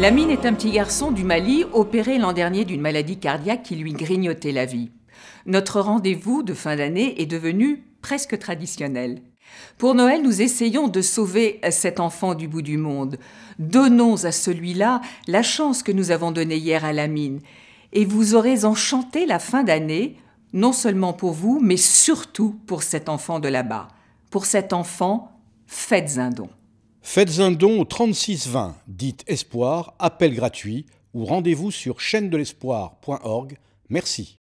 Lamine est un petit garçon du Mali opéré l'an dernier d'une maladie cardiaque qui lui grignotait la vie. Notre rendez-vous de fin d'année est devenu presque traditionnel. Pour Noël, nous essayons de sauver cet enfant du bout du monde. Donnons à celui-là la chance que nous avons donnée hier à Lamine. Et vous aurez enchanté la fin d'année, non seulement pour vous, mais surtout pour cet enfant de là-bas. Pour cet enfant, faites un don. Faites un don au 3620, dites Espoir, appel gratuit ou rendez-vous sur chaînedelespoir.org. Merci.